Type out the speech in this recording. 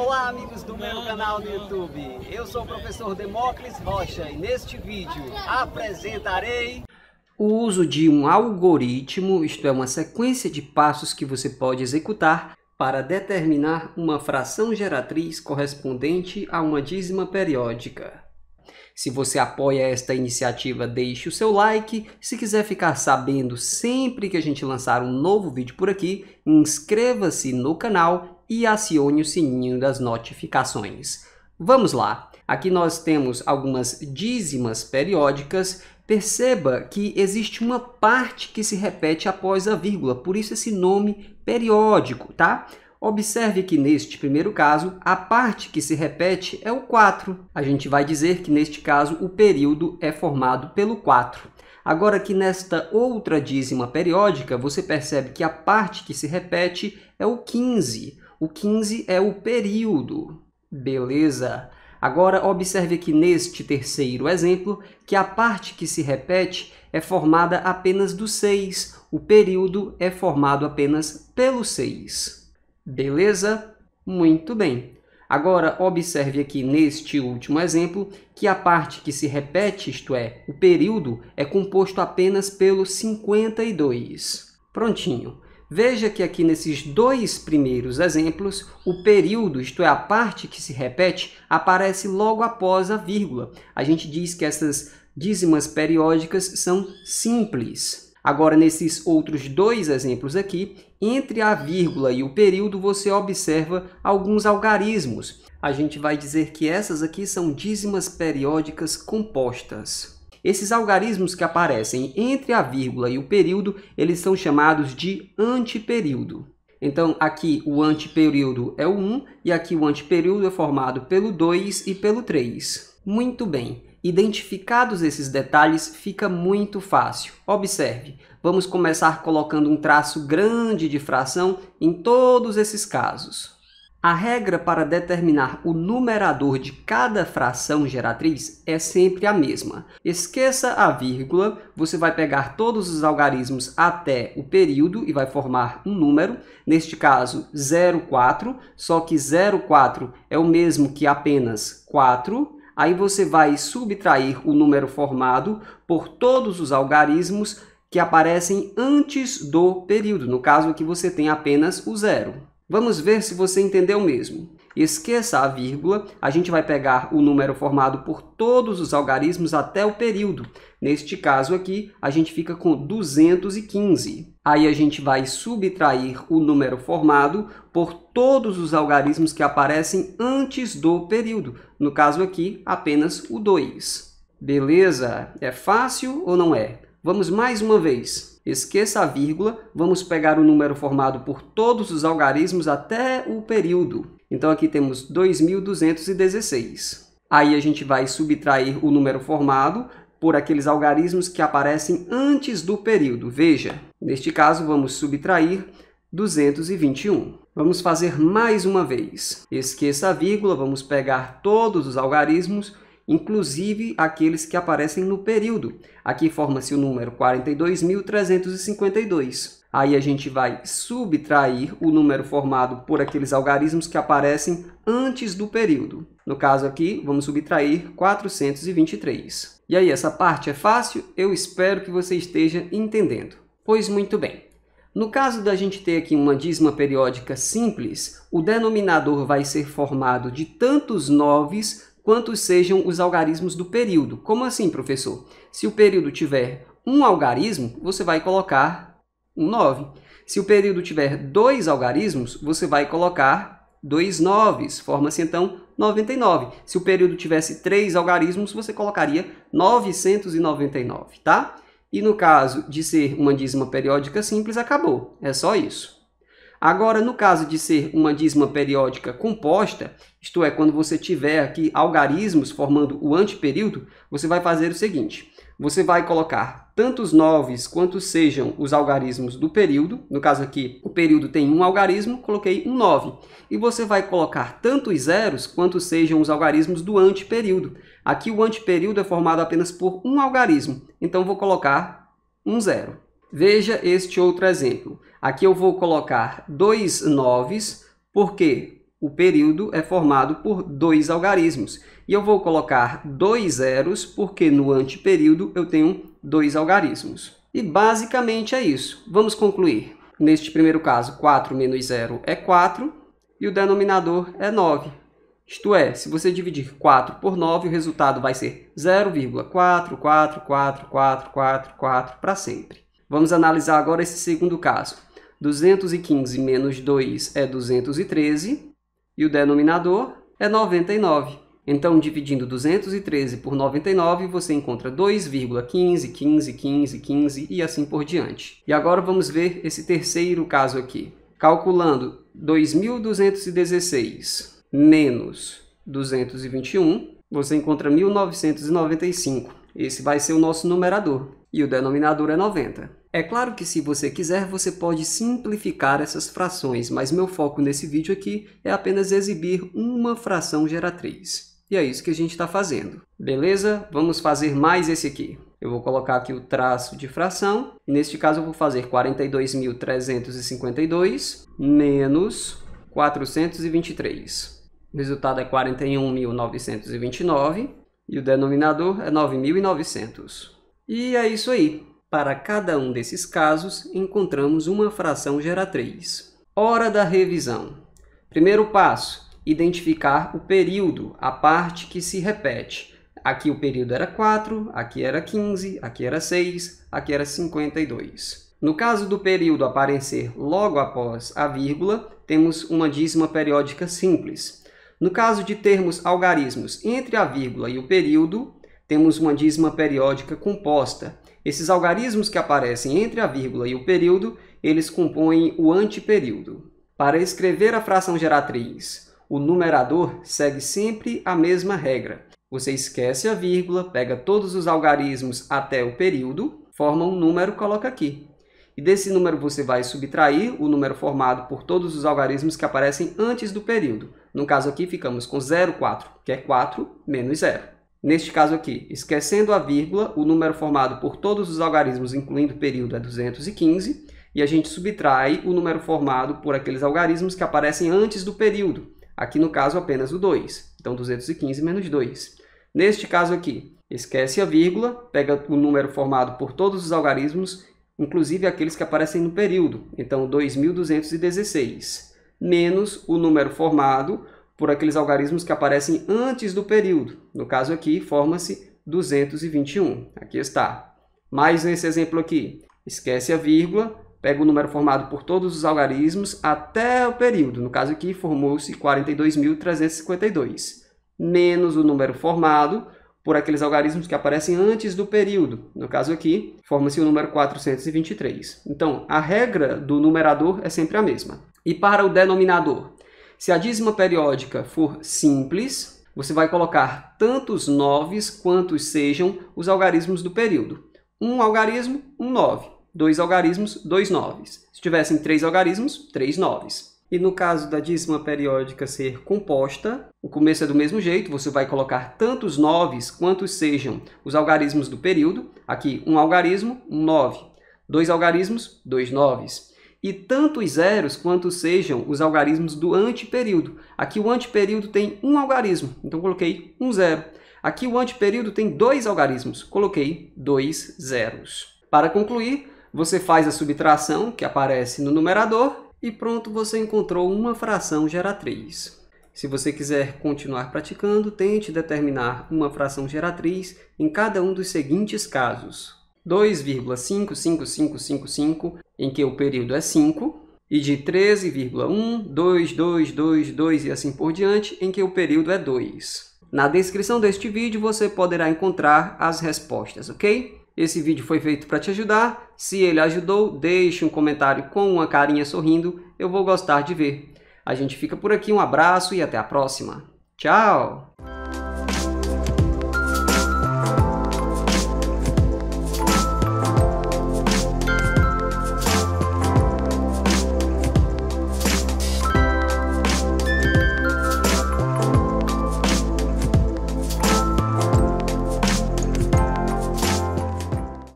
Olá, amigos do meu canal no YouTube. Eu sou o professor Demócles Rocha e neste vídeo apresentarei o uso de um algoritmo, isto é, uma sequência de passos que você pode executar para determinar uma fração geratriz correspondente a uma dízima periódica. Se você apoia esta iniciativa, deixe o seu like. Se quiser ficar sabendo sempre que a gente lançar um novo vídeo por aqui, inscreva-se no canal e acione o sininho das notificações. Vamos lá! Aqui nós temos algumas dízimas periódicas. Perceba que existe uma parte que se repete após a vírgula, por isso esse nome periódico, tá? Observe que neste primeiro caso, a parte que se repete é o 4. A gente vai dizer que neste caso o período é formado pelo 4. Agora que nesta outra dízima periódica, você percebe que a parte que se repete é o 15. O 15 é o período. Beleza? Agora observe aqui neste terceiro exemplo que a parte que se repete é formada apenas do 6. O período é formado apenas pelo 6. Beleza? Muito bem. Agora, observe aqui neste último exemplo que a parte que se repete, isto é, o período, é composto apenas pelo 52. Prontinho. Veja que aqui nesses dois primeiros exemplos, o período, isto é, a parte que se repete, aparece logo após a vírgula. A gente diz que essas dízimas periódicas são simples. Agora, nesses outros dois exemplos aqui, entre a vírgula e o período, você observa alguns algarismos. A gente vai dizer que essas aqui são dízimas periódicas compostas. Esses algarismos que aparecem entre a vírgula e o período, eles são chamados de antiperíodo. Então, aqui o antiperíodo é o 1 e aqui o antiperíodo é formado pelo 2 e pelo 3. Muito bem, identificados esses detalhes, fica muito fácil. Observe, vamos começar colocando um traço grande de fração em todos esses casos. A regra para determinar o numerador de cada fração geratriz é sempre a mesma. Esqueça a vírgula, você vai pegar todos os algarismos até o período e vai formar um número, neste caso 04, só que 04 é o mesmo que apenas 4, aí você vai subtrair o número formado por todos os algarismos que aparecem antes do período, no caso que você tem apenas o zero. Vamos ver se você entendeu mesmo. Esqueça a vírgula, a gente vai pegar o número formado por todos os algarismos até o período. Neste caso aqui, a gente fica com 215. Aí a gente vai subtrair o número formado por todos os algarismos que aparecem antes do período. No caso aqui, apenas o 2. Beleza? É fácil ou não é? Vamos mais uma vez. Esqueça a vírgula, vamos pegar o número formado por todos os algarismos até o período. Então aqui temos 2216. Aí a gente vai subtrair o número formado por aqueles algarismos que aparecem antes do período. Veja, neste caso vamos subtrair 221. Vamos fazer mais uma vez. Esqueça a vírgula, vamos pegar todos os algarismos inclusive aqueles que aparecem no período. Aqui forma-se o número 42.352. Aí a gente vai subtrair o número formado por aqueles algarismos que aparecem antes do período. No caso aqui, vamos subtrair 423. E aí, essa parte é fácil? Eu espero que você esteja entendendo. Pois muito bem. No caso da gente ter aqui uma dízima periódica simples, o denominador vai ser formado de tantos noves quantos sejam os algarismos do período. Como assim, professor? Se o período tiver um algarismo, você vai colocar um 9. Se o período tiver dois algarismos, você vai colocar dois 9s. Forma-se, então, 99. Se o período tivesse três algarismos, você colocaria 999, tá? E no caso de ser uma dízima periódica simples, acabou. É só isso. Agora, no caso de ser uma dízima periódica composta, isto é, quando você tiver aqui algarismos formando o antiperíodo, você vai fazer o seguinte. Você vai colocar tantos noves quanto sejam os algarismos do período. No caso aqui, o período tem um algarismo, coloquei um 9. E você vai colocar tantos zeros quanto sejam os algarismos do antiperíodo. Aqui o antiperíodo é formado apenas por um algarismo. Então, vou colocar um zero. Veja este outro exemplo. Aqui eu vou colocar dois noves, porque o período é formado por dois algarismos. E eu vou colocar dois zeros, porque no antiperíodo eu tenho dois algarismos. E basicamente é isso. Vamos concluir. Neste primeiro caso, 4 menos 0 é 4 e o denominador é 9. Isto é, se você dividir 4 por 9, o resultado vai ser 0,444444 para sempre. Vamos analisar agora esse segundo caso. 215 menos 2 é 213 e o denominador é 99. Então, dividindo 213 por 99, você encontra 2,15, 15, 15, 15 e assim por diante. E agora vamos ver esse terceiro caso aqui. Calculando 2.216 menos 221, você encontra 1.995. Esse vai ser o nosso numerador e o denominador é 90. É claro que se você quiser, você pode simplificar essas frações, mas meu foco nesse vídeo aqui é apenas exibir uma fração geratriz. E é isso que a gente está fazendo. Beleza? Vamos fazer mais esse aqui. Eu vou colocar aqui o traço de fração. neste caso, eu vou fazer 42.352 menos 423. O resultado é 41.929 e o denominador é 9.900. E é isso aí. Para cada um desses casos, encontramos uma fração geratriz. Hora da revisão. Primeiro passo, identificar o período, a parte que se repete. Aqui o período era 4, aqui era 15, aqui era 6, aqui era 52. No caso do período aparecer logo após a vírgula, temos uma dízima periódica simples. No caso de termos algarismos entre a vírgula e o período, temos uma dízima periódica composta, esses algarismos que aparecem entre a vírgula e o período, eles compõem o antiperíodo. Para escrever a fração geratriz, o numerador segue sempre a mesma regra. Você esquece a vírgula, pega todos os algarismos até o período, forma um número, coloca aqui. E desse número você vai subtrair o número formado por todos os algarismos que aparecem antes do período. No caso aqui, ficamos com 0,4, que é 4 menos 0. Neste caso aqui, esquecendo a vírgula, o número formado por todos os algarismos, incluindo o período, é 215, e a gente subtrai o número formado por aqueles algarismos que aparecem antes do período, aqui no caso apenas o 2, então 215 menos 2. Neste caso aqui, esquece a vírgula, pega o número formado por todos os algarismos, inclusive aqueles que aparecem no período, então 2216, menos o número formado por aqueles algarismos que aparecem antes do período. No caso aqui, forma-se 221. Aqui está. Mais nesse exemplo aqui, esquece a vírgula, pega o número formado por todos os algarismos até o período. No caso aqui, formou-se 42.352. Menos o número formado por aqueles algarismos que aparecem antes do período. No caso aqui, forma-se o número 423. Então, a regra do numerador é sempre a mesma. E para o denominador? Se a dízima periódica for simples, você vai colocar tantos noves quantos sejam os algarismos do período. Um algarismo, um nove. Dois algarismos, dois noves. Se tivessem três algarismos, três noves. E no caso da dízima periódica ser composta, o começo é do mesmo jeito, você vai colocar tantos noves quantos sejam os algarismos do período. Aqui, um algarismo, um nove. Dois algarismos, dois noves e tanto os zeros quanto sejam os algarismos do antiperíodo. Aqui o antiperíodo tem um algarismo, então coloquei um zero. Aqui o antiperíodo tem dois algarismos, coloquei dois zeros. Para concluir, você faz a subtração que aparece no numerador e pronto, você encontrou uma fração geratriz. Se você quiser continuar praticando, tente determinar uma fração geratriz em cada um dos seguintes casos. 2,55555, em que o período é 5, e de 13,12222 e assim por diante, em que o período é 2. Na descrição deste vídeo você poderá encontrar as respostas, ok? Esse vídeo foi feito para te ajudar. Se ele ajudou, deixe um comentário com uma carinha sorrindo, eu vou gostar de ver. A gente fica por aqui, um abraço e até a próxima. Tchau!